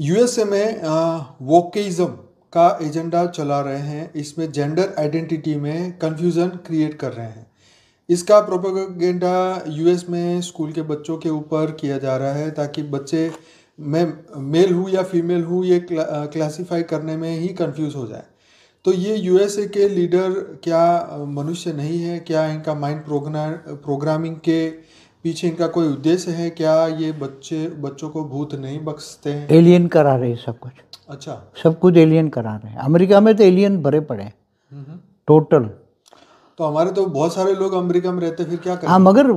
USA में वोकेज़म का agenda चला रहे हैं इसमें जेंडर आइडेंटिटी में कन्फ्यूज़न क्रिएट कर रहे हैं इसका प्रोपोगेंडा यूएस में स्कूल के बच्चों के ऊपर किया जा रहा है ताकि बच्चे मैं मेल हूँ या फीमेल हूँ ये क्ला, क्लासिफाई करने में ही कंफ्यूज हो जाए तो ये यूएसए के लीडर क्या मनुष्य नहीं है क्या इनका माइंड प्रोग्रामिंग के पीछे इनका कोई उद्देश्य है क्या ये बच्चे बच्चों को भूत नहीं बख्शते हैं एलियन करा रहे हैं सब कुछ अच्छा सब कुछ एलियन करा रहे हैं अमेरिका में तो एलियन भरे पड़े हैं टोटल हम्म। तो हमारे तो बहुत सारे लोग अमेरिका में रहते फिर क्या हाँ मगर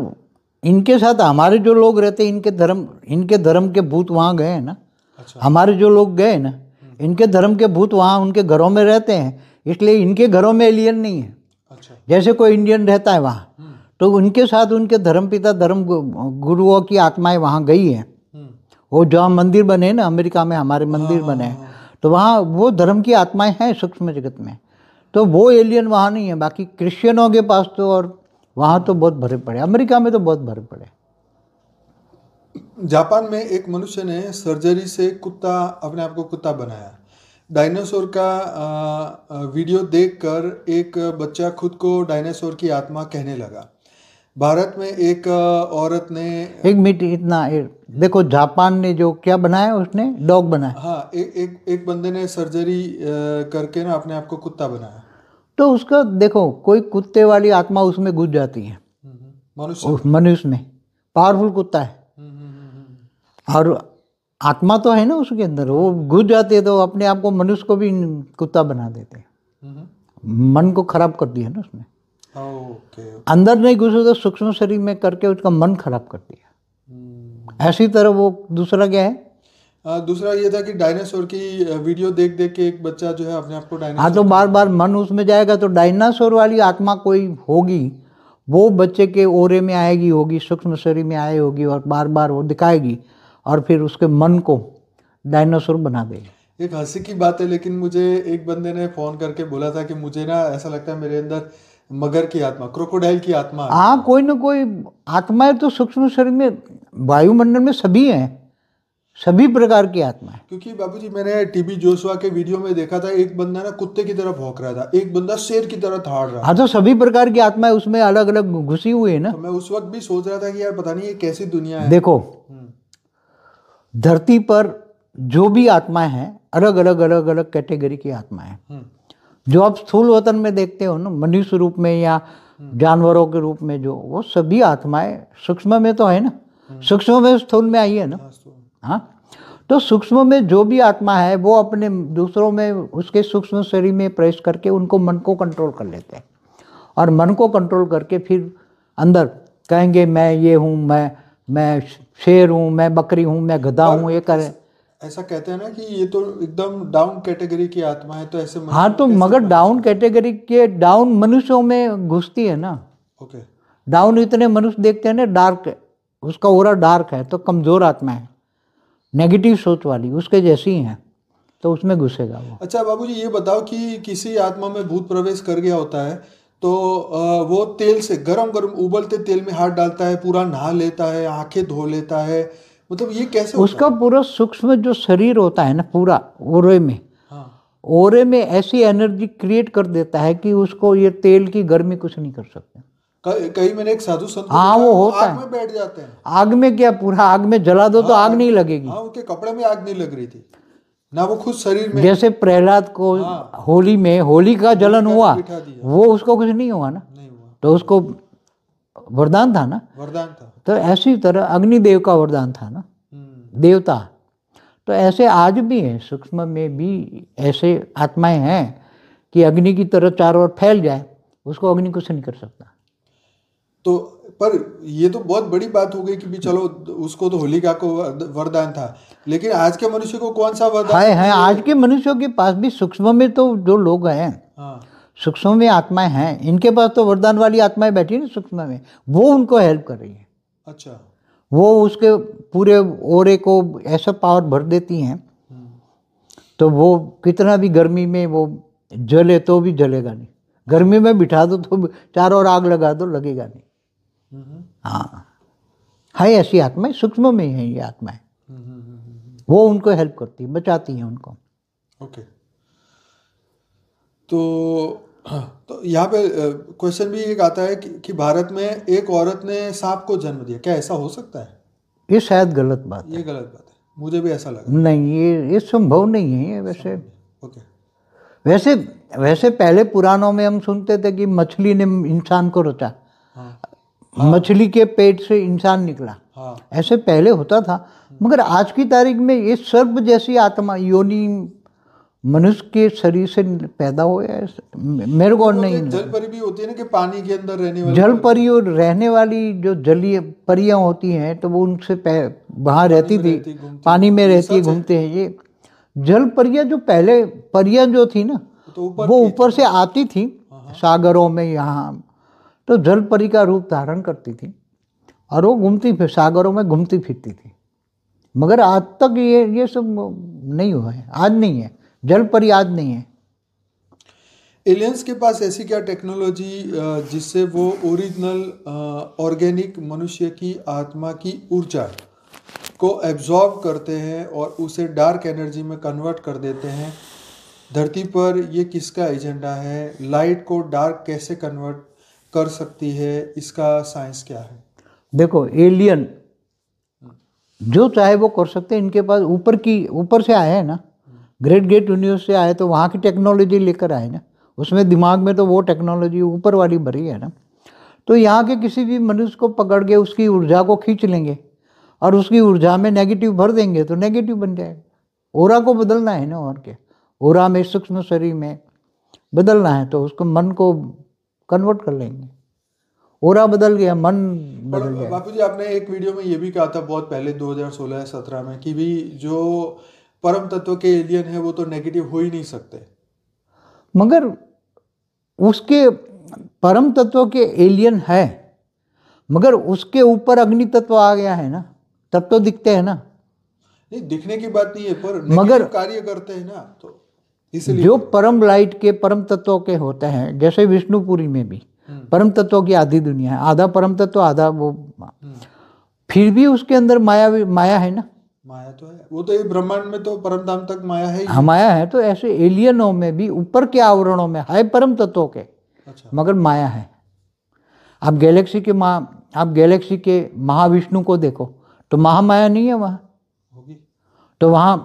इनके साथ हमारे जो लोग रहते इनके धर्म इनके धर्म के भूत वहाँ गए हैं ना अच्छा। हमारे जो लोग गए ना हम्म। इनके धर्म के भूत वहाँ उनके घरों में रहते हैं इसलिए इनके घरों में एलियन नहीं है अच्छा। जैसे कोई इंडियन रहता है वहाँ तो उनके साथ उनके धर्म पिता धर्म गुरुओं की आत्माएं वहाँ गई हैं हम्म। वो जहाँ मंदिर बने ना अमेरिका में हमारे मंदिर हाँ, बने हाँ, हैं हाँ। तो वहाँ वो धर्म की आत्माएं हैं सूक्ष्म जगत में तो वो एलियन वहाँ नहीं है बाकी क्रिश्चियनों के पास तो और वहाँ तो बहुत भरे पड़े अमेरिका में तो बहुत भरे पड़े जापान में एक मनुष्य ने सर्जरी से कुत्ता अपने आप को कुत्ता बनाया डायनासोर का वीडियो देखकर एक बच्चा खुद को डायनासोर की आत्मा कहने लगा भारत में एक औरत ने एक मिनट इतना देखो जापान ने जो क्या बनाया उसने डॉग बनाया हाँ ए, एक एक बंदे ने सर्जरी करके ना अपने आप को कुत्ता बनाया तो उसका देखो कोई कुत्ते वाली आत्मा उसमें घुस जाती है हम्म, हम्म, मनुष्य में पावरफुल कुत्ता है हम्म, और आत्मा तो है ना उसके अंदर वो घुस जाते है तो अपने आप को मनुष्य को भी कुत्ता बना देते हैं मन को खराब कर दिया ना उसने अंदर नहीं घुसे तो सूक्ष्म शरीर में करके उसका मन खराब कर दिया हम्म। ऐसी तरह वो दूसरा क्या है दूसरा ये था कि डायनासोर की वीडियो देख देख के एक बच्चा जो है अपने आप को हाँ, डायनासोर हाँ तो बार बार मन उसमें जाएगा तो डायनासोर वाली आत्मा कोई होगी वो बच्चे के ओरे में आएगी होगी सूक्ष्म शरीर में आए होगी और बार बार वो दिखाएगी और फिर उसके मन को डायनासोर बना देगी एक हंसी की बात है लेकिन मुझे एक बंदे ने फ़ोन करके बोला था कि मुझे ना ऐसा लगता है मेरे अंदर मगर की आत्मा क्रोकोडाइल की आत्मा हाँ कोई ना कोई आत्माएं तो सूक्ष्म शरीर में वायुमंडल में सभी हैं सभी प्रकार की आत्मा है क्योंकि बाबूजी मैंने टीबी जोशवा के वीडियो में देखा था एक बंदा ना कुत्ते की तरह भौंक रहा था एक बंदा शेर की तरह थाड़ रहा हाँ तो सभी प्रकार की आत्मा है उसमें अलग अलग घुसी हुई है ना तो मैं उस वक्त भी सोच रहा था कि यार पता नहीं ये कैसी दुनिया है देखो हम्म। धरती पर जो भी आत्माएं हैं अलग अलग अलग अलग कैटेगरी की आत्माएं हैं हम्म। जो आप स्थूल वतन में देखते हो ना मनुष्य रूप में या हम्म। जानवरों के रूप में जो वो सभी आत्माएं सूक्ष्म में तो है ना हम्म। सूक्ष्म में स्थूल में आई है ना हाँ, हाँ तो सूक्ष्म में जो भी आत्मा है वो अपने दूसरों में उसके सूक्ष्म शरीर में प्रवेश करके उनको मन को कंट्रोल कर लेते हैं और मन को कंट्रोल करके फिर अंदर कहेंगे मैं ये हूँ मैं मैं शेर हूँ मैं बकरी हूँ मैं गधा हूँ ये करें ऐसा कहते हैं ना कि ये तो एकदम डाउन कैटेगरी की आत्मा है तो ऐसे हाँ तो मगर डाउन कैटेगरी के डाउन मनुष्यों में घुसती है ना ओके डाउन इतने मनुष्य देखते हैं ना डार्क है उसका ओरा डार्क है तो कमज़ोर आत्मा है नेगेटिव सोच वाली उसके जैसी ही तो उसमें घुसेगा वो अच्छा बाबू जी ये बताओ कि किसी आत्मा में भूत प्रवेश कर गया होता है तो वो तेल से गरम गरम उबलते तेल में हाथ डालता है पूरा नहा लेता है आंखें धो लेता है मतलब ये कैसे उसका पूरा सूक्ष्म जो शरीर होता है ना पूरा ओरे में हाँ। ओरे में ऐसी एनर्जी क्रिएट कर देता है कि उसको ये तेल की गर्मी कुछ नहीं कर सकते कहीं मैंने एक साधु संत हाँ वो होता आग है में बैठ जाते हैं आग में क्या पूरा आग में जला दो तो हाँ, तो आग नहीं लगेगी हाँ उनके कपड़े में आग नहीं लग रही थी ना वो खुद शरीर में जैसे प्रहलाद को हाँ, होली में होली का जलन हुआ वो उसको कुछ नहीं हुआ ना नहीं हुआ तो उसको वरदान था ना वरदान था तो ऐसी तरह अग्निदेव का वरदान था ना हम्म। देवता तो ऐसे आज भी हैं सूक्ष्म में भी ऐसे आत्माएं हैं कि अग्नि की तरह चारों ओर फैल जाए उसको अग्नि कुछ नहीं कर सकता तो पर ये तो बहुत बड़ी बात हो गई कि भी चलो उसको तो होलिका को वरदान था लेकिन आज के मनुष्य को कौन सा वरदान है, है आज के मनुष्यों के पास भी सूक्ष्म में तो जो लोग हैं हाँ। सूक्ष्म में आत्माएं हैं इनके पास तो वरदान वाली आत्माएं बैठी ना सूक्ष्म में वो उनको हेल्प कर रही है अच्छा वो उसके पूरे ओरे को ऐसा पावर भर देती हैं तो वो कितना भी गर्मी में वो जले तो भी जलेगा नहीं गर्मी में बिठा दो तो चारों ओर आग लगा दो लगेगा नहीं हाँ है ऐसी आत्माएं सूक्ष्म में है ये आत्माएं वो उनको हेल्प करती है बचाती हैं उनको ओके okay. तो हाँ। तो यहाँ पे क्वेश्चन भी एक आता है कि, कि भारत में एक औरत ने सांप को जन्म दिया क्या ऐसा हो सकता है ये शायद गलत बात ये है। गलत बात है मुझे भी ऐसा लगा नहीं ये ये संभव नहीं है वैसे ओके वैसे वैसे पहले पुराणों में हम सुनते थे कि मछली ने इंसान को रचा हाँ, हाँ। मछली के पेट से इंसान निकला हाँ। ऐसे पहले होता था मगर आज की तारीख में ये सर्प जैसी आत्मा योनि मनुष्य के शरीर से पैदा हुआ है मेरे को तो नहीं जल परी भी होती है ना कि पानी के अंदर रहने वाली जल परी और रहने वाली जो जलीय परियां होती हैं तो वो उनसे वहाँ रहती थी पानी में रहती घूमते हैं ये जल परियां जो पहले परियां जो थी ना तो वो ऊपर से आती थी हाँ, हाँ। सागरों में यहाँ तो जल परी का रूप धारण करती थी और वो घूमती फिर सागरों में घूमती फिरती थी मगर आज तक ये ये सब नहीं हुआ है आज नहीं है जल पर याद नहीं है एलियंस के पास ऐसी क्या टेक्नोलॉजी जिससे वो ओरिजिनल ऑर्गेनिक मनुष्य की आत्मा की ऊर्जा को एब्जॉर्ब करते हैं और उसे डार्क एनर्जी में कन्वर्ट कर देते हैं धरती पर ये किसका एजेंडा है लाइट को डार्क कैसे कन्वर्ट कर सकती है इसका साइंस क्या है देखो एलियन जो चाहे वो कर सकते हैं इनके पास ऊपर की ऊपर से आए हैं ना ग्रेट ग्रेट यूनिवर्सिटी आए तो वहाँ की टेक्नोलॉजी लेकर आए ना उसमें दिमाग में तो वो टेक्नोलॉजी ऊपर वाली भरी है ना तो यहाँ के किसी भी मनुष्य को पकड़ के उसकी ऊर्जा को खींच लेंगे और उसकी ऊर्जा में नेगेटिव भर देंगे तो नेगेटिव बन जाएगा ओरा को बदलना है ना और क्या ओरा में सूक्ष्म शरीर में बदलना है तो उसको मन को कन्वर्ट कर लेंगे ओरा बदल गया मन बदल गया बापू जी आपने एक वीडियो में ये भी कहा था बहुत पहले 2016-17 में कि भी जो परम तत्व के एलियन है वो तो नेगेटिव हो ही नहीं सकते मगर उसके परम तत्व के एलियन है मगर उसके ऊपर अग्नि तत्व आ गया है ना तब तो दिखते हैं ना नहीं दिखने की बात नहीं है पर मगर कार्य करते हैं ना तो इसलिए जो तो- परम लाइट के परम तत्व के होते हैं जैसे विष्णुपुरी में भी हम्म। परम तत्व की आधी दुनिया है आधा परम तत्व आधा वो हम्म। फिर भी उसके अंदर माया माया है ना माया तो है वो तो ये ब्रह्मांड में तो परम धाम तक माया है हाँ माया है तो ऐसे एलियनों में भी ऊपर के आवरणों में है परम तत्वों के अच्छा। मगर माया है आप गैलेक्सी के माँ आप गैलेक्सी के महाविष्णु को देखो तो महामाया नहीं है वहाँ तो वहाँ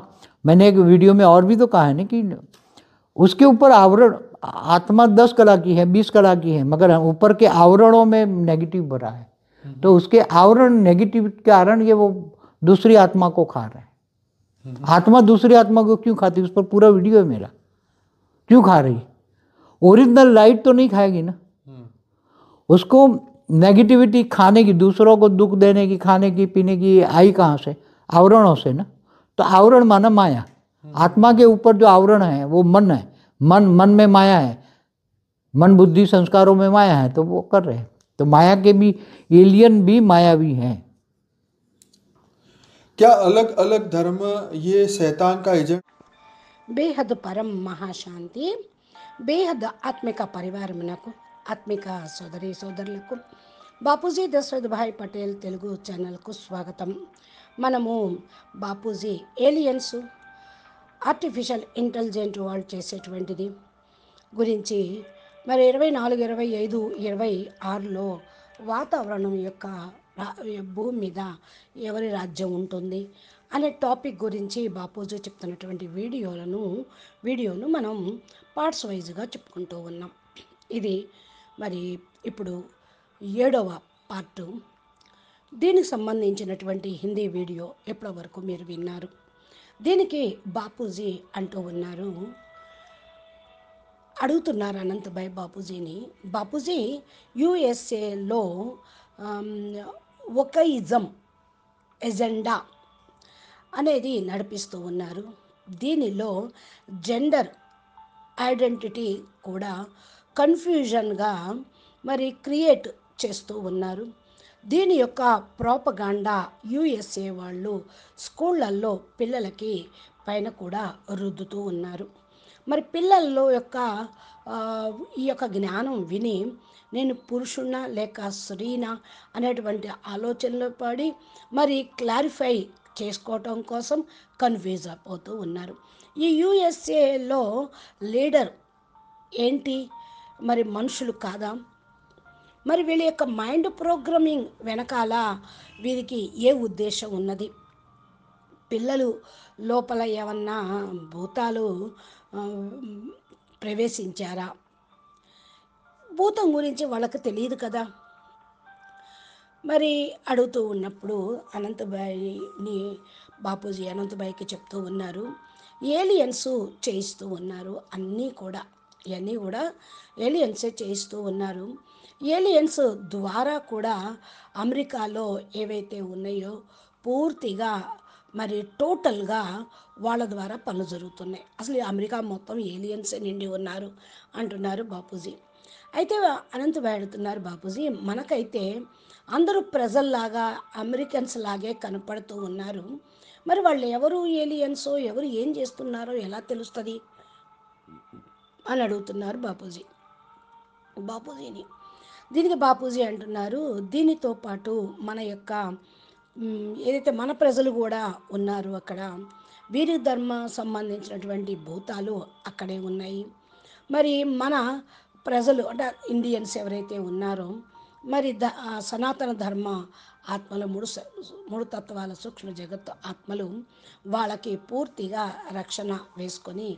मैंने एक वीडियो में और भी तो कहा है ना कि उसके ऊपर आवरण आत्मा दस कला की है बीस कला की है मगर ऊपर के आवरणों में नेगेटिव भरा है हम्म। तो उसके आवरण नेगेटिव के कारण ये वो दूसरी आत्मा को खा रहा है आत्मा दूसरी आत्मा को क्यों खाती है उस पर पूरा वीडियो है मेरा क्यों खा रही ओरिजिनल लाइट तो नहीं खाएगी ना उसको नेगेटिविटी खाने की दूसरों को दुख देने की खाने की पीने की आई कहाँ से आवरणों से ना तो आवरण माना माया आत्मा के ऊपर जो आवरण है वो मन है मन मन में माया है मन बुद्धि संस्कारों में माया है तो वो कर रहे हैं तो माया के भी एलियन भी मायावी हैं क्या अलग अलग धर्म ये शैतान का एजेंट బేహద్ పరం మహాశాంతి బేహద్ ఆత్మిక పరివారమునకు ఆత్మిక సోదరి సోదరులకు బాపూజీ దశరథ్ భాయ్ పటేల్ తెలుగు ఛానల్కు స్వాగతం మనము బాపూజీ ఏలియన్స్ ఆర్టిఫిషియల్ ఇంటెలిజెంట్ వాళ్ళు చేసేటువంటిది గురించి మరి ఇరవై నాలుగు ఇరవై ఐదు ఇరవై ఆరులో వాతావరణం యొక్క భూమి మీద ఎవరి రాజ్యం ఉంటుంది అనే టాపిక్ గురించి బాపూజీ చెప్తున్నటువంటి వీడియోలను వీడియోను మనం పార్ట్స్ వైజ్గా చెప్పుకుంటూ ఉన్నాం ఇది మరి ఇప్పుడు ఏడవ పార్టు దీనికి సంబంధించినటువంటి హిందీ వీడియో ఎప్పటి వరకు మీరు విన్నారు దీనికి బాపూజీ అంటూ ఉన్నారు అడుగుతున్నారు అనంతభాయ్ బాపూజీని బాపూజీ యుఎస్ఏలో ఒక ఇజం ఎజెండా అనేది నడిపిస్తూ ఉన్నారు దీనిలో జెండర్ ఐడెంటిటీ కూడా కన్ఫ్యూజన్గా మరి క్రియేట్ చేస్తూ ఉన్నారు దీని యొక్క ప్రోపగాండా యుఎస్ఏ వాళ్ళు స్కూళ్ళల్లో పిల్లలకి పైన కూడా రుద్దుతూ ఉన్నారు మరి పిల్లల్లో యొక్క ఈ యొక్క జ్ఞానం విని నేను పురుషుణ్ణా లేక స్త్రీనా అనేటువంటి ఆలోచనలో పడి మరి క్లారిఫై చేసుకోవటం కోసం కన్ఫ్యూజ్ అయిపోతూ ఉన్నారు ఈ యుఎస్ఏలో లీడర్ ఏంటి మరి మనుషులు కాదా మరి వీళ్ళ యొక్క మైండ్ ప్రోగ్రామింగ్ వెనకాల వీరికి ఏ ఉద్దేశం ఉన్నది పిల్లలు లోపల ఏమన్నా భూతాలు ప్రవేశించారా భూతం గురించి వాళ్ళకి తెలియదు కదా మరి అడుగుతూ ఉన్నప్పుడు అనంతబాయిని బాపూజీ అనంతబాయికి చెప్తూ ఉన్నారు ఏలియన్స్ చేయిస్తూ ఉన్నారు అన్నీ కూడా ఇవన్నీ కూడా ఏలియన్సే చేయిస్తూ ఉన్నారు ఏలియన్స్ ద్వారా కూడా అమెరికాలో ఏవైతే ఉన్నాయో పూర్తిగా మరి టోటల్గా వాళ్ళ ద్వారా పనులు జరుగుతున్నాయి అసలు అమెరికా మొత్తం ఏలియన్సే నిండి ఉన్నారు అంటున్నారు బాపూజీ అయితే అనంత వాడుతున్నారు బాపూజీ మనకైతే అందరూ ప్రజల్లాగా అమెరికన్స్ లాగే కనపడుతూ ఉన్నారు మరి వాళ్ళు ఎవరు ఏలియన్సో ఎవరు ఏం చేస్తున్నారో ఎలా తెలుస్తుంది అని అడుగుతున్నారు బాపూజీ బాపూజీని దీనికి బాపూజీ అంటున్నారు దీనితో పాటు మన యొక్క ఏదైతే మన ప్రజలు కూడా ఉన్నారు అక్కడ వీరి ధర్మ సంబంధించినటువంటి భూతాలు అక్కడే ఉన్నాయి మరి మన ప్రజలు అంటే ఇండియన్స్ ఎవరైతే ఉన్నారో మరి ద సనాతన ధర్మ ఆత్మలు మూడు మూడు తత్వాల సూక్ష్మ జగత్తు ఆత్మలు వాళ్ళకి పూర్తిగా రక్షణ వేసుకొని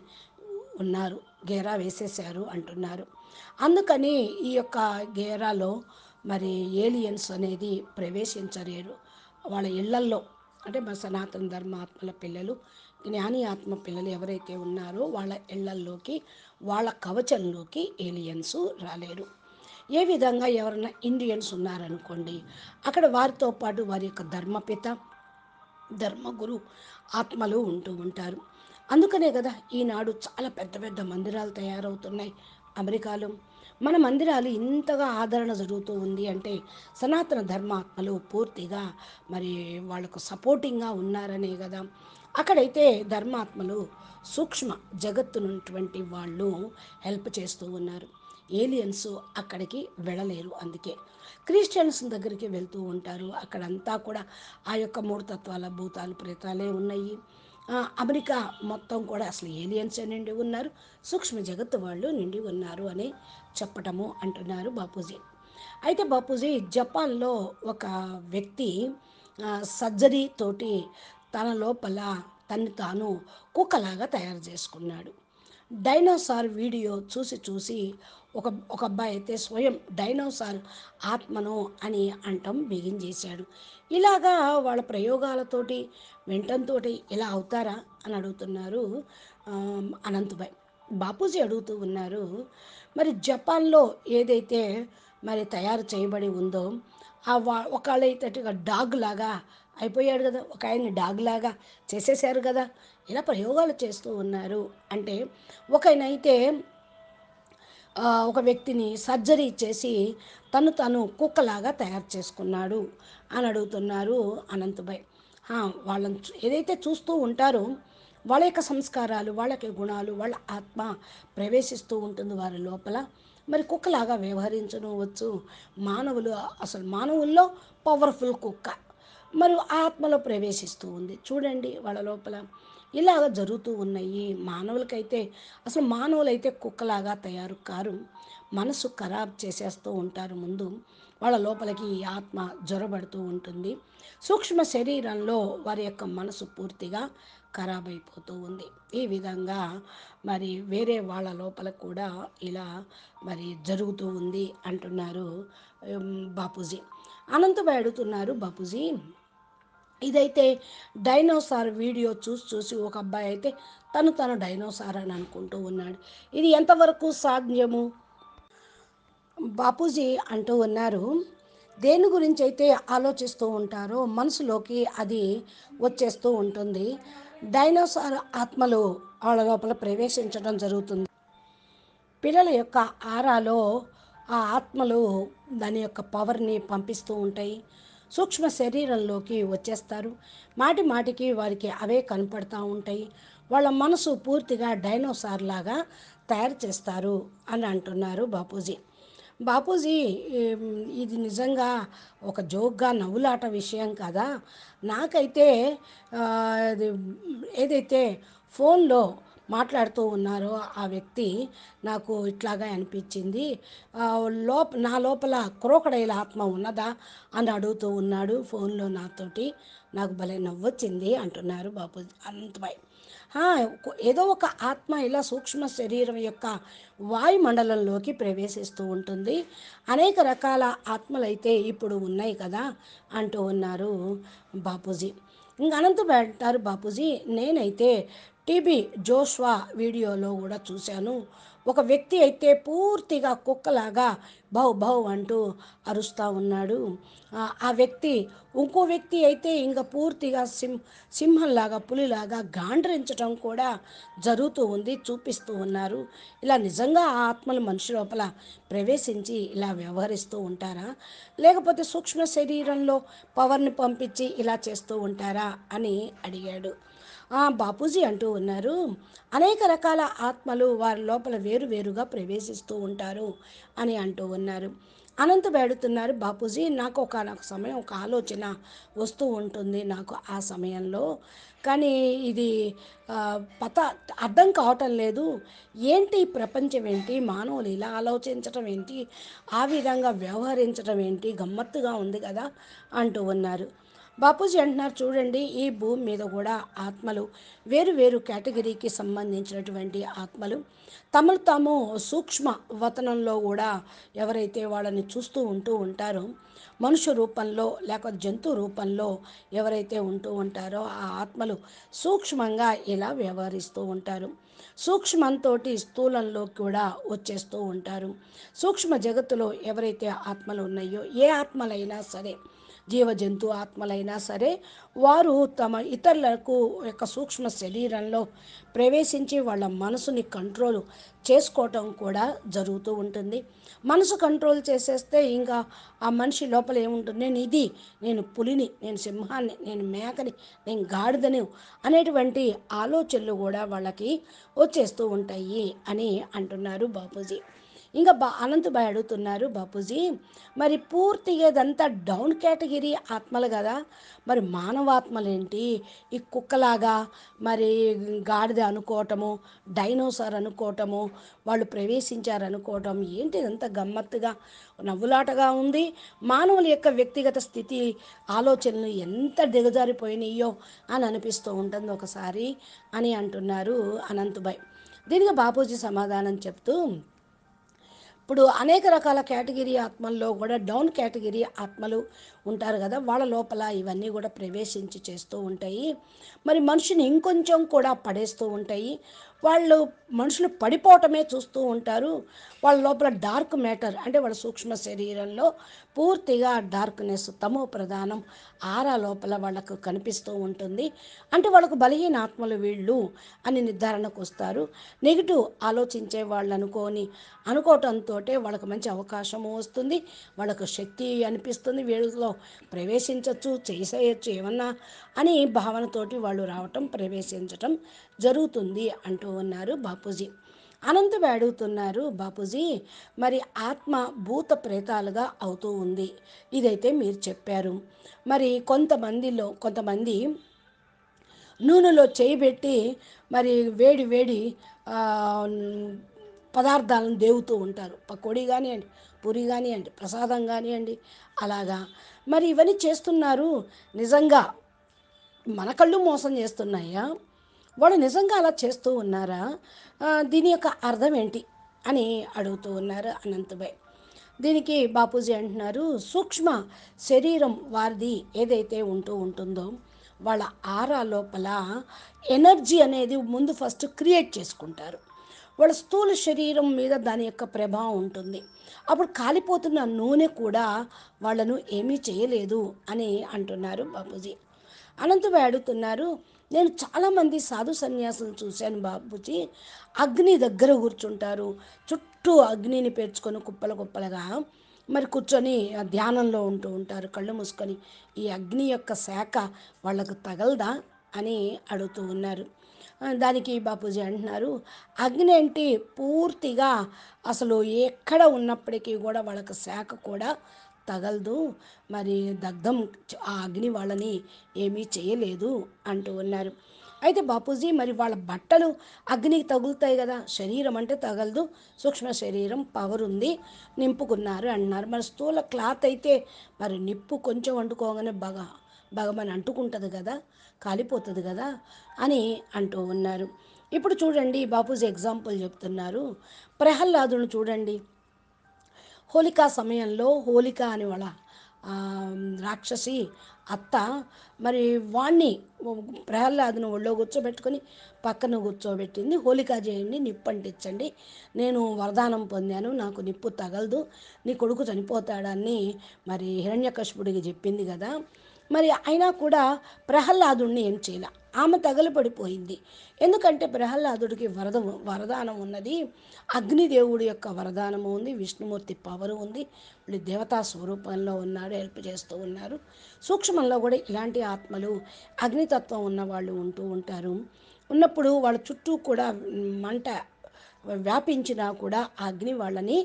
ఉన్నారు గేరా వేసేసారు అంటున్నారు అందుకని ఈ యొక్క గేరాలో మరి ఏలియన్స్ అనేది ప్రవేశించలేరు వాళ్ళ ఇళ్లల్లో అంటే మా సనాతన ధర్మ ఆత్మల పిల్లలు జ్ఞాని ఆత్మ పిల్లలు ఎవరైతే ఉన్నారో వాళ్ళ ఇళ్లల్లోకి వాళ్ళ కవచంలోకి ఏలియన్స్ రాలేరు ఏ విధంగా ఎవరైనా ఇండియన్స్ ఉన్నారనుకోండి అక్కడ వారితో పాటు వారి యొక్క ధర్మపిత ధర్మగురు ఆత్మలు ఉంటూ ఉంటారు అందుకనే కదా ఈనాడు చాలా పెద్ద పెద్ద మందిరాలు తయారవుతున్నాయి అమెరికాలో మన మందిరాలు ఇంతగా ఆదరణ జరుగుతూ ఉంది అంటే సనాతన ధర్మాత్మలు పూర్తిగా మరి వాళ్ళకు సపోర్టింగ్గా ఉన్నారనే కదా అక్కడైతే ధర్మాత్మలు సూక్ష్మ జగత్తునున్నటువంటి వాళ్ళు హెల్ప్ చేస్తూ ఉన్నారు ఏలియన్స్ అక్కడికి వెళ్ళలేరు అందుకే క్రిస్టియన్స్ దగ్గరికి వెళ్తూ ఉంటారు అక్కడంతా కూడా ఆ యొక్క మూఢతత్వాల భూతాలు ప్రేతాలే ఉన్నాయి అమెరికా మొత్తం కూడా అసలు ఏలియన్స్ నిండి ఉన్నారు సూక్ష్మ జగత్తు వాళ్ళు నిండి ఉన్నారు అని చెప్పటము అంటున్నారు బాపూజీ అయితే బాపూజీ జపాన్లో ఒక వ్యక్తి సర్జరీ తోటి తన లోపల తను తాను కుక్కలాగా తయారు చేసుకున్నాడు డైనోసార్ వీడియో చూసి చూసి ఒక ఒక అబ్బాయి అయితే స్వయం డైనోసార్ ఆత్మను అని అంటం బిగించేశాడు ఇలాగా వాళ్ళ ప్రయోగాలతోటి వింటంతో ఇలా అవుతారా అని అడుగుతున్నారు అనంతభాయ్ బాపూజీ అడుగుతూ ఉన్నారు మరి జపాన్లో ఏదైతే మరి తయారు చేయబడి ఉందో ఆ వా అయితే డాగ్ లాగా అయిపోయాడు కదా ఒక ఆయన్ని డాగ్లాగా చేసేసారు కదా ఇలా ప్రయోగాలు చేస్తూ ఉన్నారు అంటే ఒకనైతే ఒక వ్యక్తిని సర్జరీ చేసి తను తను కుక్కలాగా తయారు చేసుకున్నాడు అని అడుగుతున్నారు అనంతభాయ్ వాళ్ళని ఏదైతే చూస్తూ ఉంటారో వాళ్ళ యొక్క సంస్కారాలు వాళ్ళకి గుణాలు వాళ్ళ ఆత్మ ప్రవేశిస్తూ ఉంటుంది వారి లోపల మరి కుక్కలాగా వ్యవహరించను వచ్చు మానవులు అసలు మానవుల్లో పవర్ఫుల్ కుక్క మరియు ఆత్మలో ప్రవేశిస్తూ ఉంది చూడండి వాళ్ళ లోపల ఇలాగ జరుగుతూ ఉన్నాయి మానవులకైతే అసలు మానవులైతే కుక్కలాగా తయారు కారు మనసు ఖరాబ్ చేసేస్తూ ఉంటారు ముందు వాళ్ళ లోపలికి ఈ ఆత్మ జ్వరబడుతూ ఉంటుంది సూక్ష్మ శరీరంలో వారి యొక్క మనసు పూర్తిగా ఖరాబ్ అయిపోతూ ఉంది ఈ విధంగా మరి వేరే వాళ్ళ లోపల కూడా ఇలా మరి జరుగుతూ ఉంది అంటున్నారు బాపూజీ అనంతబాయ్ అడుగుతున్నారు బాపూజీ ఇదైతే డైనోసార్ వీడియో చూసి చూసి ఒక అబ్బాయి అయితే తను తను డైనోసార్ అని అనుకుంటూ ఉన్నాడు ఇది ఎంతవరకు సాధ్యము బాపూజీ అంటూ ఉన్నారు దేని గురించి అయితే ఆలోచిస్తూ ఉంటారో మనసులోకి అది వచ్చేస్తూ ఉంటుంది డైనోసార్ ఆత్మలు వాళ్ళ లోపల ప్రవేశించడం జరుగుతుంది పిల్లల యొక్క ఆరాలో ఆ ఆత్మలు దాని యొక్క పవర్ని పంపిస్తూ ఉంటాయి సూక్ష్మ శరీరంలోకి వచ్చేస్తారు మాటి మాటికి వారికి అవే కనపడతా ఉంటాయి వాళ్ళ మనసు పూర్తిగా డైనోసార్ లాగా తయారు చేస్తారు అని అంటున్నారు బాపూజీ బాపూజీ ఇది నిజంగా ఒక జోక్గా నవ్వులాట విషయం కదా నాకైతే ఏదైతే ఫోన్లో మాట్లాడుతూ ఉన్నారో ఆ వ్యక్తి నాకు ఇట్లాగా అనిపించింది లోప నా లోపల క్రోకడైల ఆత్మ ఉన్నదా అని అడుగుతూ ఉన్నాడు ఫోన్లో నాతోటి నాకు భలే నవ్వొచ్చింది అంటున్నారు బాబు అనంతభాయ్ ఏదో ఒక ఆత్మ ఇలా సూక్ష్మ శరీరం యొక్క వాయుమండలంలోకి ప్రవేశిస్తూ ఉంటుంది అనేక రకాల ఆత్మలు అయితే ఇప్పుడు ఉన్నాయి కదా అంటూ ఉన్నారు బాపూజీ ఇంకా అనంతభాయ్ అంటారు బాపూజీ నేనైతే టీబీ జోష్వా వీడియోలో కూడా చూశాను ఒక వ్యక్తి అయితే పూర్తిగా కుక్కలాగా భౌ భౌ అంటూ అరుస్తూ ఉన్నాడు ఆ వ్యక్తి ఇంకో వ్యక్తి అయితే ఇంకా పూర్తిగా సింహ సింహంలాగా పులిలాగా గాండ్రించడం కూడా జరుగుతూ ఉంది చూపిస్తూ ఉన్నారు ఇలా నిజంగా ఆ ఆత్మలు మనిషి లోపల ప్రవేశించి ఇలా వ్యవహరిస్తూ ఉంటారా లేకపోతే సూక్ష్మ శరీరంలో పవర్ని పంపించి ఇలా చేస్తూ ఉంటారా అని అడిగాడు బాపూజీ అంటూ ఉన్నారు అనేక రకాల ఆత్మలు వారి లోపల వేరు వేరుగా ప్రవేశిస్తూ ఉంటారు అని అంటూ ఉన్నారు అనంత వేడుతున్నారు బాపూజీ నాకు ఒకనొక సమయం ఒక ఆలోచన వస్తూ ఉంటుంది నాకు ఆ సమయంలో కానీ ఇది పత అర్థం కావటం లేదు ఏంటి ప్రపంచం ఏంటి మానవులు ఇలా ఆలోచించటం ఏంటి ఆ విధంగా వ్యవహరించడం ఏంటి గమ్మత్తుగా ఉంది కదా అంటూ ఉన్నారు బాపూజీ అంటున్నారు చూడండి ఈ భూమి మీద కూడా ఆత్మలు వేరు వేరు కేటగిరీకి సంబంధించినటువంటి ఆత్మలు తమను తాము సూక్ష్మ వతనంలో కూడా ఎవరైతే వాళ్ళని చూస్తూ ఉంటూ ఉంటారో మనుషు రూపంలో లేకపోతే జంతు రూపంలో ఎవరైతే ఉంటూ ఉంటారో ఆ ఆత్మలు సూక్ష్మంగా ఇలా వ్యవహరిస్తూ ఉంటారు సూక్ష్మంతో స్థూలంలో కూడా వచ్చేస్తూ ఉంటారు సూక్ష్మ జగత్తులో ఎవరైతే ఆత్మలు ఉన్నాయో ఏ ఆత్మలైనా సరే జీవజంతు ఆత్మలైనా సరే వారు తమ ఇతరులకు యొక్క సూక్ష్మ శరీరంలో ప్రవేశించి వాళ్ళ మనసుని కంట్రోల్ చేసుకోవటం కూడా జరుగుతూ ఉంటుంది మనసు కంట్రోల్ చేసేస్తే ఇంకా ఆ మనిషి లోపల ఏముంటుంది నేను ఇది నేను పులిని నేను సింహాన్ని నేను మేకని నేను గాడిదని అనేటువంటి ఆలోచనలు కూడా వాళ్ళకి వచ్చేస్తూ ఉంటాయి అని అంటున్నారు బాపూజీ ఇంకా బా అనంతబాయ్ అడుగుతున్నారు బాపూజీ మరి పూర్తిగా ఇదంతా డౌన్ కేటగిరీ ఆత్మలు కదా మరి మానవాత్మలు ఏంటి ఈ కుక్కలాగా మరి గాడిద అనుకోవటము డైనోసార్ అనుకోవటము వాళ్ళు ప్రవేశించారనుకోవటం ఏంటి ఇదంతా గమ్మత్తుగా నవ్వులాటగా ఉంది మానవుల యొక్క వ్యక్తిగత స్థితి ఆలోచనలు ఎంత దిగజారిపోయినాయో అని అనిపిస్తూ ఉంటుంది ఒకసారి అని అంటున్నారు అనంతుబాయ్ దీనికి బాపూజీ సమాధానం చెప్తూ ఇప్పుడు అనేక రకాల కేటగిరీ ఆత్మల్లో కూడా డౌన్ కేటగిరీ ఆత్మలు ఉంటారు కదా వాళ్ళ లోపల ఇవన్నీ కూడా ప్రవేశించి చేస్తూ ఉంటాయి మరి మనుషుని ఇంకొంచెం కూడా పడేస్తూ ఉంటాయి వాళ్ళు మనుషులు పడిపోవటమే చూస్తూ ఉంటారు వాళ్ళ లోపల డార్క్ మ్యాటర్ అంటే వాళ్ళ సూక్ష్మ శరీరంలో పూర్తిగా డార్క్నెస్ తమో ప్రధానం ఆరా లోపల వాళ్ళకు కనిపిస్తూ ఉంటుంది అంటే వాళ్ళకు బలహీన ఆత్మలు వీళ్ళు అని నిర్ధారణకు వస్తారు నెగిటివ్ ఆలోచించే వాళ్ళు అనుకోని అనుకోవటంతో వాళ్ళకు మంచి అవకాశము వస్తుంది వాళ్ళకు శక్తి అనిపిస్తుంది వీళ్ళలో ప్రవేశించవచ్చు చేసేయచ్చు ఏమన్నా అని భావనతోటి వాళ్ళు రావటం ప్రవేశించటం జరుగుతుంది అంటూ ఉన్నారు బాపూజీ అనంతభాయ్ అడుగుతున్నారు బాపూజీ మరి ఆత్మ భూత ప్రేతాలుగా అవుతూ ఉంది ఇదైతే మీరు చెప్పారు మరి కొంతమందిలో కొంతమంది నూనెలో చేయిబెట్టి మరి వేడి వేడి పదార్థాలను దేవుతూ ఉంటారు పకోడీ కానివ్వండి పూరి కానివ్వండి ప్రసాదం కానివ్వండి అలాగా మరి ఇవన్నీ చేస్తున్నారు నిజంగా మన కళ్ళు మోసం చేస్తున్నాయా వాళ్ళు నిజంగా అలా చేస్తూ ఉన్నారా దీని యొక్క అర్థం ఏంటి అని అడుగుతూ ఉన్నారు అనంతభాయ్ దీనికి బాపూజీ అంటున్నారు సూక్ష్మ శరీరం వారిది ఏదైతే ఉంటూ ఉంటుందో వాళ్ళ ఆరా లోపల ఎనర్జీ అనేది ముందు ఫస్ట్ క్రియేట్ చేసుకుంటారు వాళ్ళ స్థూల శరీరం మీద దాని యొక్క ప్రభావం ఉంటుంది అప్పుడు కాలిపోతున్న నూనె కూడా వాళ్ళను ఏమీ చేయలేదు అని అంటున్నారు బాపూజీ అనంతభాయ్ అడుగుతున్నారు నేను చాలామంది సాధు సన్యాసులను చూశాను బాబుజీ అగ్ని దగ్గర కూర్చుంటారు చుట్టూ అగ్నిని పేర్చుకొని కుప్పల కుప్పలుగా మరి కూర్చొని ధ్యానంలో ఉంటూ ఉంటారు కళ్ళు మూసుకొని ఈ అగ్ని యొక్క శాఖ వాళ్ళకు తగలదా అని అడుగుతూ ఉన్నారు దానికి బాపూజీ అంటున్నారు అగ్ని ఏంటి పూర్తిగా అసలు ఎక్కడ ఉన్నప్పటికీ కూడా వాళ్ళకి శాఖ కూడా తగలదు మరి దగ్ధం ఆ అగ్ని వాళ్ళని ఏమీ చేయలేదు అంటూ ఉన్నారు అయితే బాపూజీ మరి వాళ్ళ బట్టలు అగ్నికి తగులుతాయి కదా శరీరం అంటే తగలదు సూక్ష్మ శరీరం పవర్ ఉంది నింపుకున్నారు అంటున్నారు మరి స్థూల క్లాత్ అయితే మరి నిప్పు కొంచెం వండుకోగానే బగ భగవాన్ అంటుకుంటుంది కదా కాలిపోతుంది కదా అని అంటూ ఉన్నారు ఇప్పుడు చూడండి బాపూజీ ఎగ్జాంపుల్ చెప్తున్నారు ప్రహ్లాదుని చూడండి హోలికా సమయంలో హోలిక అని వాళ్ళ రాక్షసి అత్త మరి వాణ్ణి ప్రహ్లాదును ఒళ్ళో కూర్చోబెట్టుకొని పక్కన కూర్చోబెట్టింది హోలికా చేయండి నిప్పు అంటించండి నేను వరదానం పొందాను నాకు నిప్పు తగలదు నీ కొడుకు చనిపోతాడని మరి హిరణ్యకశపుడికి చెప్పింది కదా మరి అయినా కూడా ప్రహ్లాదు ఏం చేయాల ఆమె తగలపడిపోయింది ఎందుకంటే ప్రహ్లాదుడికి వరద వరదానం ఉన్నది అగ్నిదేవుడి యొక్క వరదానము ఉంది విష్ణుమూర్తి పవర్ ఉంది వీళ్ళు దేవతా స్వరూపంలో ఉన్నారు హెల్ప్ చేస్తూ ఉన్నారు సూక్ష్మంలో కూడా ఇలాంటి ఆత్మలు అగ్నితత్వం ఉన్న వాళ్ళు ఉంటూ ఉంటారు ఉన్నప్పుడు వాళ్ళ చుట్టూ కూడా మంట వ్యాపించినా కూడా అగ్ని వాళ్ళని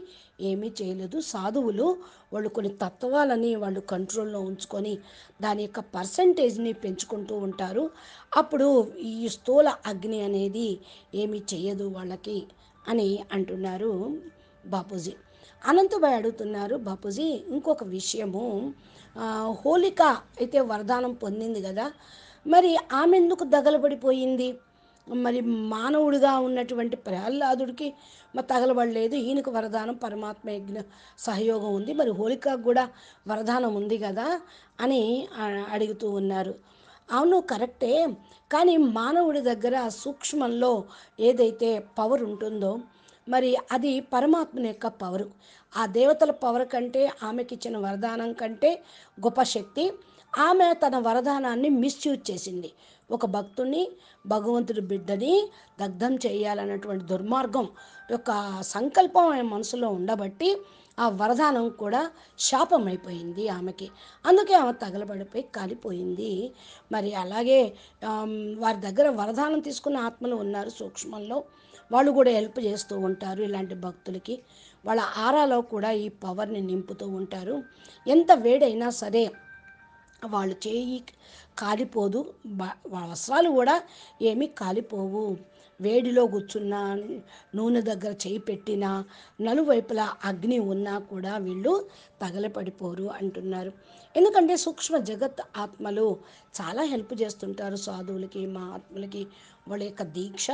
ఏమీ చేయలేదు సాధువులు వాళ్ళు కొన్ని తత్వాలని వాళ్ళు కంట్రోల్లో ఉంచుకొని దాని యొక్క పర్సంటేజ్ని పెంచుకుంటూ ఉంటారు అప్పుడు ఈ స్థూల అగ్ని అనేది ఏమీ చేయదు వాళ్ళకి అని అంటున్నారు బాపూజీ అనంతబాయ్ అడుగుతున్నారు బాపూజీ ఇంకొక విషయము హోలిక అయితే వరదానం పొందింది కదా మరి ఆమె ఎందుకు దగలబడిపోయింది మరి మానవుడిగా ఉన్నటువంటి ప్రహ్లాదుడికి మరి తగలబడలేదు ఈయనకు వరదానం పరమాత్మ యజ్ఞ సహయోగం ఉంది మరి హోళికకు కూడా వరదానం ఉంది కదా అని అడుగుతూ ఉన్నారు అవును కరెక్టే కానీ మానవుడి దగ్గర సూక్ష్మంలో ఏదైతే పవర్ ఉంటుందో మరి అది పరమాత్మని యొక్క పవరు ఆ దేవతల పవర్ కంటే ఆమెకిచ్చిన వరదానం కంటే గొప్ప శక్తి ఆమె తన వరదానాన్ని మిస్యూజ్ చేసింది ఒక భక్తుని భగవంతుడి బిడ్డని దగ్ధం చేయాలన్నటువంటి దుర్మార్గం యొక్క సంకల్పం ఆమె మనసులో ఉండబట్టి ఆ వరదానం కూడా శాపమైపోయింది ఆమెకి అందుకే ఆమె తగలబడిపోయి కాలిపోయింది మరి అలాగే వారి దగ్గర వరదానం తీసుకున్న ఆత్మలు ఉన్నారు సూక్ష్మంలో వాళ్ళు కూడా హెల్ప్ చేస్తూ ఉంటారు ఇలాంటి భక్తులకి వాళ్ళ ఆరాలో కూడా ఈ పవర్ని నింపుతూ ఉంటారు ఎంత వేడైనా సరే వాళ్ళు చేయి కాలిపోదు వస్త్రాలు కూడా ఏమి కాలిపోవు వేడిలో కూర్చున్నా నూనె దగ్గర చేయి పెట్టినా నలువైపులా అగ్ని ఉన్నా కూడా వీళ్ళు తగలపడిపోరు అంటున్నారు ఎందుకంటే సూక్ష్మ జగత్ ఆత్మలు చాలా హెల్ప్ చేస్తుంటారు సాధువులకి మా ఆత్మలకి వాళ్ళ యొక్క దీక్ష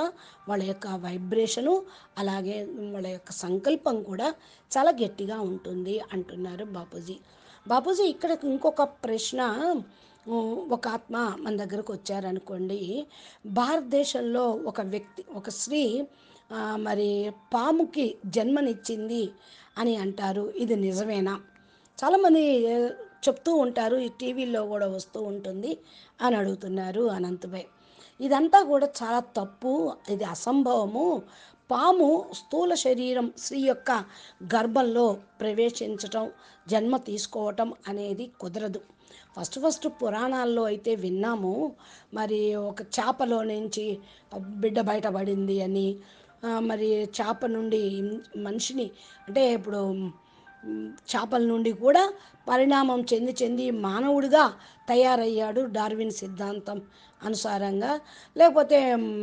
వాళ్ళ యొక్క వైబ్రేషను అలాగే వాళ్ళ యొక్క సంకల్పం కూడా చాలా గట్టిగా ఉంటుంది అంటున్నారు బాపూజీ బాపూజీ ఇక్కడ ఇంకొక ప్రశ్న ఒక ఆత్మ మన దగ్గరకు వచ్చారనుకోండి భారతదేశంలో ఒక వ్యక్తి ఒక స్త్రీ మరి పాముకి జన్మనిచ్చింది అని అంటారు ఇది నిజమేనా చాలామంది చెప్తూ ఉంటారు ఈ టీవీల్లో కూడా వస్తూ ఉంటుంది అని అడుగుతున్నారు అనంతభాయ్ ఇదంతా కూడా చాలా తప్పు ఇది అసంభవము పాము స్థూల శరీరం స్త్రీ యొక్క గర్భంలో ప్రవేశించటం జన్మ తీసుకోవటం అనేది కుదరదు ఫస్ట్ ఫస్ట్ పురాణాల్లో అయితే విన్నాము మరి ఒక చేపలో నుంచి బిడ్డ బయటపడింది అని మరి చేప నుండి మనిషిని అంటే ఇప్పుడు చేపల నుండి కూడా పరిణామం చెంది చెంది మానవుడిగా తయారయ్యాడు డార్విన్ సిద్ధాంతం అనుసారంగా లేకపోతే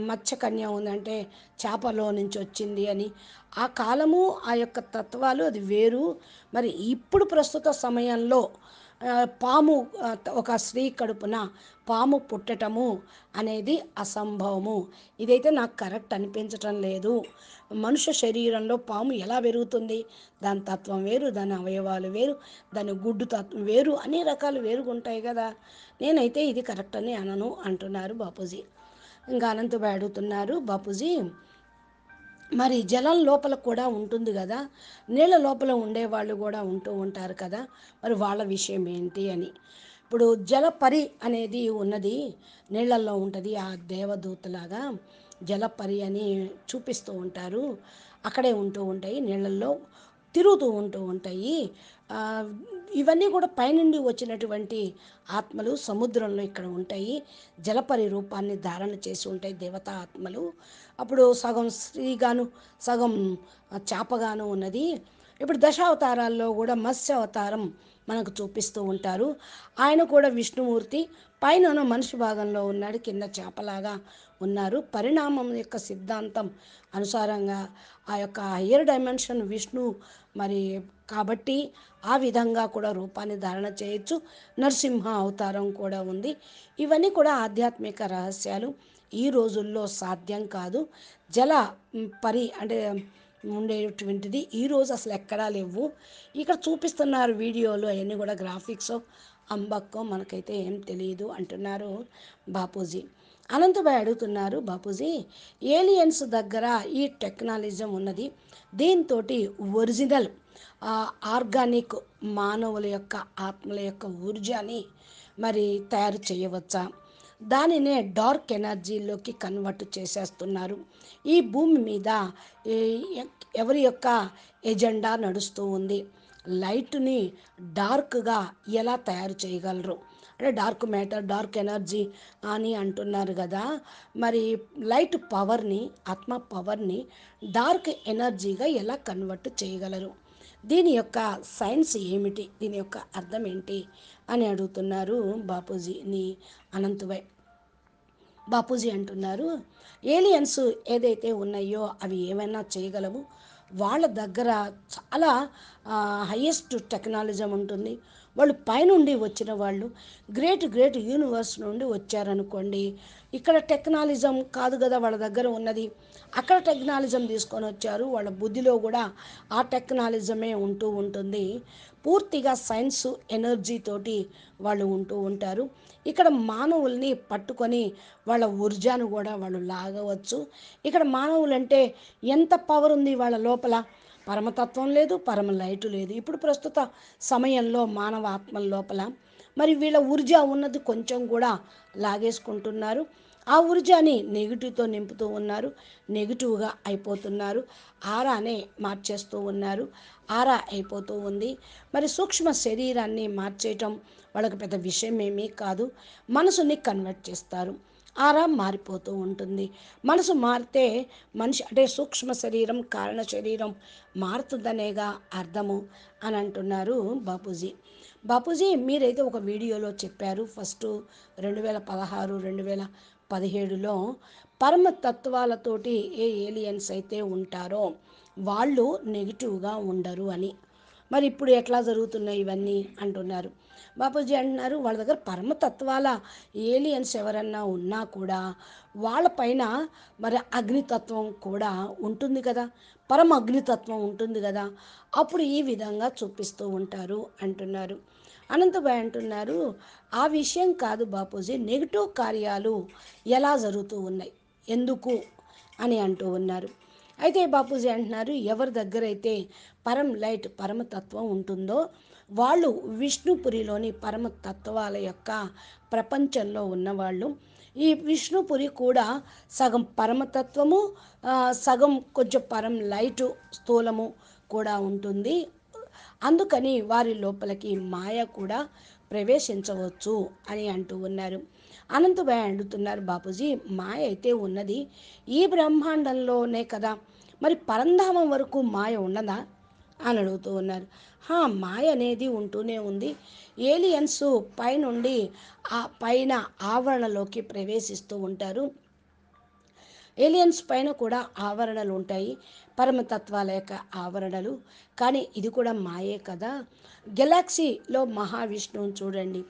మత్స్యకన్య ఉందంటే చేపలో నుంచి వచ్చింది అని ఆ కాలము ఆ యొక్క తత్వాలు అది వేరు మరి ఇప్పుడు ప్రస్తుత సమయంలో పాము ఒక స్త్రీ కడుపున పాము పుట్టటము అనేది అసంభవము ఇదైతే నాకు కరెక్ట్ అనిపించటం లేదు మనుష్య శరీరంలో పాము ఎలా పెరుగుతుంది దాని తత్వం వేరు దాని అవయవాలు వేరు దాని గుడ్డు తత్వం వేరు అన్ని రకాలు వేరుగా ఉంటాయి కదా నేనైతే ఇది కరెక్ట్ అని అనను అంటున్నారు బాపూజీ ఇంకా అనంతబాయ్ అడుగుతున్నారు బాపూజీ మరి జలం లోపల కూడా ఉంటుంది కదా నీళ్ళ లోపల ఉండే వాళ్ళు కూడా ఉంటూ ఉంటారు కదా మరి వాళ్ళ విషయం ఏంటి అని ఇప్పుడు జలపరి అనేది ఉన్నది నీళ్ళల్లో ఉంటుంది ఆ దేవదూతలాగా జలపరి అని చూపిస్తూ ఉంటారు అక్కడే ఉంటూ ఉంటాయి నీళ్ళల్లో తిరుగుతూ ఉంటూ ఉంటాయి ఇవన్నీ కూడా పైనుండి వచ్చినటువంటి ఆత్మలు సముద్రంలో ఇక్కడ ఉంటాయి జలపరి రూపాన్ని ధారణ చేసి ఉంటాయి దేవతా ఆత్మలు అప్పుడు సగం స్త్రీగాను సగం చేపగాను ఉన్నది ఇప్పుడు దశావతారాల్లో కూడా మత్స్య అవతారం మనకు చూపిస్తూ ఉంటారు ఆయన కూడా విష్ణుమూర్తి పైన మనిషి భాగంలో ఉన్నాడు కింద చేపలాగా ఉన్నారు పరిణామం యొక్క సిద్ధాంతం అనుసారంగా ఆ యొక్క హయ్యర్ డైమెన్షన్ విష్ణు మరి కాబట్టి ఆ విధంగా కూడా రూపాన్ని ధారణ చేయొచ్చు నరసింహ అవతారం కూడా ఉంది ఇవన్నీ కూడా ఆధ్యాత్మిక రహస్యాలు ఈ రోజుల్లో సాధ్యం కాదు జల పరి అంటే ఉండేటువంటిది ఈరోజు అసలు ఎక్కడా లేవు ఇక్కడ చూపిస్తున్నారు వీడియోలు అవన్నీ కూడా గ్రాఫిక్స్ అంబక్కో మనకైతే ఏం తెలియదు అంటున్నారు బాపూజీ అనంతభాయ్ అడుగుతున్నారు బాపూజీ ఏలియన్స్ దగ్గర ఈ టెక్నాలజీ ఉన్నది దీంతో ఒరిజినల్ ఆర్గానిక్ మానవుల యొక్క ఆత్మల యొక్క ఊర్జాని మరి తయారు చేయవచ్చా దానినే డార్క్ ఎనర్జీలోకి కన్వర్ట్ చేసేస్తున్నారు ఈ భూమి మీద ఎవరి యొక్క ఎజెండా నడుస్తూ ఉంది లైట్ని డార్క్గా ఎలా తయారు చేయగలరు అంటే డార్క్ మ్యాటర్ డార్క్ ఎనర్జీ అని అంటున్నారు కదా మరి లైట్ పవర్ని ఆత్మ పవర్ని డార్క్ ఎనర్జీగా ఎలా కన్వర్ట్ చేయగలరు దీని యొక్క సైన్స్ ఏమిటి దీని యొక్క అర్థం ఏంటి అని అడుగుతున్నారు బాపూజీని అనంతవై బాపూజీ అంటున్నారు ఏలియన్స్ ఏదైతే ఉన్నాయో అవి ఏమైనా చేయగలవు వాళ్ళ దగ్గర చాలా హయ్యెస్ట్ టెక్నాలజీ ఉంటుంది వాళ్ళు పైనుండి వచ్చిన వాళ్ళు గ్రేట్ గ్రేట్ యూనివర్స్ నుండి వచ్చారనుకోండి ఇక్కడ టెక్నాలజం కాదు కదా వాళ్ళ దగ్గర ఉన్నది అక్కడ టెక్నాలజం తీసుకొని వచ్చారు వాళ్ళ బుద్ధిలో కూడా ఆ టెక్నాలజమే ఉంటూ ఉంటుంది పూర్తిగా సైన్స్ ఎనర్జీ తోటి వాళ్ళు ఉంటూ ఉంటారు ఇక్కడ మానవుల్ని పట్టుకొని వాళ్ళ ఊర్జాను కూడా వాళ్ళు లాగవచ్చు ఇక్కడ మానవులంటే ఎంత పవర్ ఉంది వాళ్ళ లోపల పరమతత్వం లేదు పరమ లైటు లేదు ఇప్పుడు ప్రస్తుత సమయంలో మానవ ఆత్మల లోపల మరి వీళ్ళ ఊర్జా ఉన్నది కొంచెం కూడా లాగేసుకుంటున్నారు ఆ ఊర్జాని నెగిటివ్తో నింపుతూ ఉన్నారు నెగిటివ్గా అయిపోతున్నారు ఆరానే మార్చేస్తూ ఉన్నారు ఆరా అయిపోతూ ఉంది మరి సూక్ష్మ శరీరాన్ని మార్చేయటం వాళ్ళకి పెద్ద విషయం ఏమీ కాదు మనసుని కన్వర్ట్ చేస్తారు ఆరా మారిపోతూ ఉంటుంది మనసు మారితే మనిషి అంటే సూక్ష్మ శరీరం కారణ శరీరం మారుతుందనేగా అర్థము అని అంటున్నారు బాపూజీ బాపూజీ మీరైతే ఒక వీడియోలో చెప్పారు ఫస్ట్ రెండు వేల పదహారు రెండు వేల పదిహేడులో పరమ తత్వాలతోటి ఏ ఏలియన్స్ అయితే ఉంటారో వాళ్ళు నెగిటివ్గా ఉండరు అని మరి ఇప్పుడు ఎట్లా జరుగుతున్నాయి ఇవన్నీ అంటున్నారు బాపూజీ అంటున్నారు వాళ్ళ దగ్గర పరమతత్వాల ఏలియన్స్ ఎవరన్నా ఉన్నా కూడా వాళ్ళ పైన మరి అగ్నితత్వం కూడా ఉంటుంది కదా పరమ అగ్నితత్వం ఉంటుంది కదా అప్పుడు ఈ విధంగా చూపిస్తూ ఉంటారు అంటున్నారు అనంతబాయ్ అంటున్నారు ఆ విషయం కాదు బాపూజీ నెగిటివ్ కార్యాలు ఎలా జరుగుతూ ఉన్నాయి ఎందుకు అని అంటూ ఉన్నారు అయితే బాపూజీ అంటున్నారు ఎవరి దగ్గర అయితే పరం లైట్ పరమతత్వం ఉంటుందో వాళ్ళు విష్ణుపురిలోని పరమతత్వాల యొక్క ప్రపంచంలో ఉన్నవాళ్ళు ఈ విష్ణుపురి కూడా సగం పరమతత్వము సగం కొంచెం పరం లైటు స్థూలము కూడా ఉంటుంది అందుకని వారి లోపలికి మాయ కూడా ప్రవేశించవచ్చు అని అంటూ ఉన్నారు అనంతభాయ్ అడుగుతున్నారు బాపూజీ మాయ అయితే ఉన్నది ఈ బ్రహ్మాండంలోనే కదా మరి పరంధామం వరకు మాయ ఉండదా అని అడుగుతూ ఉన్నారు హా మాయ అనేది ఉంటూనే ఉంది ఏలియన్స్ పైనుండి ఆ పైన ఆవరణలోకి ప్రవేశిస్తూ ఉంటారు ఏలియన్స్ పైన కూడా ఆవరణలు ఉంటాయి పరమతత్వాల యొక్క ఆవరణలు కానీ ఇది కూడా మాయే కదా గెలాక్సీలో మహావిష్ణువుని చూడండి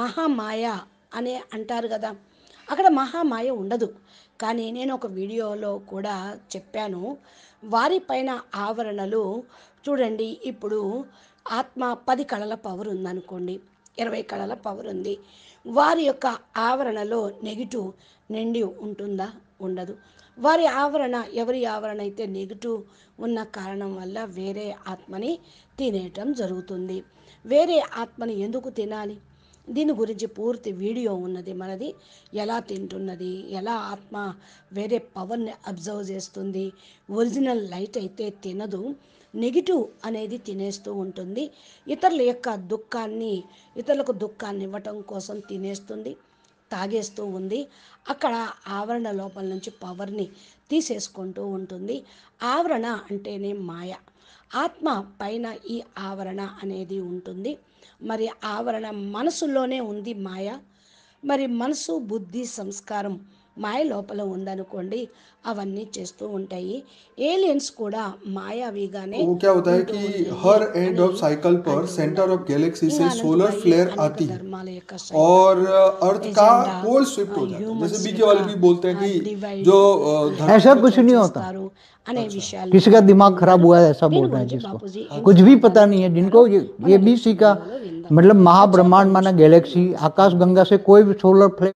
మహామాయ అనే అంటారు కదా అక్కడ మహామాయ ఉండదు కానీ నేను ఒక వీడియోలో కూడా చెప్పాను వారిపైన ఆవరణలు చూడండి ఇప్పుడు ఆత్మ పది కళల పవర్ ఉందనుకోండి ఇరవై కళల పవర్ ఉంది వారి యొక్క ఆవరణలో నెగిటివ్ నిండి ఉంటుందా ఉండదు వారి ఆవరణ ఎవరి ఆవరణ అయితే నెగిటివ్ ఉన్న కారణం వల్ల వేరే ఆత్మని తినేయటం జరుగుతుంది వేరే ఆత్మని ఎందుకు తినాలి దీని గురించి పూర్తి వీడియో ఉన్నది మనది ఎలా తింటున్నది ఎలా ఆత్మ వేరే పవర్ని అబ్జర్వ్ చేస్తుంది ఒరిజినల్ లైట్ అయితే తినదు నెగిటివ్ అనేది తినేస్తూ ఉంటుంది ఇతరుల యొక్క దుఃఖాన్ని ఇతరులకు దుఃఖాన్ని ఇవ్వటం కోసం తినేస్తుంది తాగేస్తూ ఉంది అక్కడ ఆవరణ లోపల నుంచి పవర్ని తీసేసుకుంటూ ఉంటుంది ఆవరణ అంటేనే మాయ ఆత్మ పైన ఈ ఆవరణ అనేది ఉంటుంది మరి ఆవరణ మనసులోనే ఉంది మాయ మరి మనసు బుద్ధి సంస్కారం మాయ లోపల ఉందనుకోండి అవన్నీ చేస్తూ ఉంటాయి ఏలియన్స్ కూడా మాయావిగానే वो क्या होता है कि हर एंड ऑफ साइकिल पर सेंटर ऑफ गैलेक्सी से सोलर फ्लेयर आती है और अर्थ का पोल स्विफ्ट हो जाता है जैसे बीके वाले भी बोलते हैं कि जो uh, ऐसा कुछ नहीं होता अच्छा। किसी का दिमाग खराब हुआ है ऐसा बोल रहे हैं जिसको अच्छा। कुछ भी पता नहीं है जिनको ये, ये भी सीखा मतलब अच्छा, महाब्रह्मांड माना गैलेक्सी आकाश गंगा से कोई भी सोलर फ्लेयर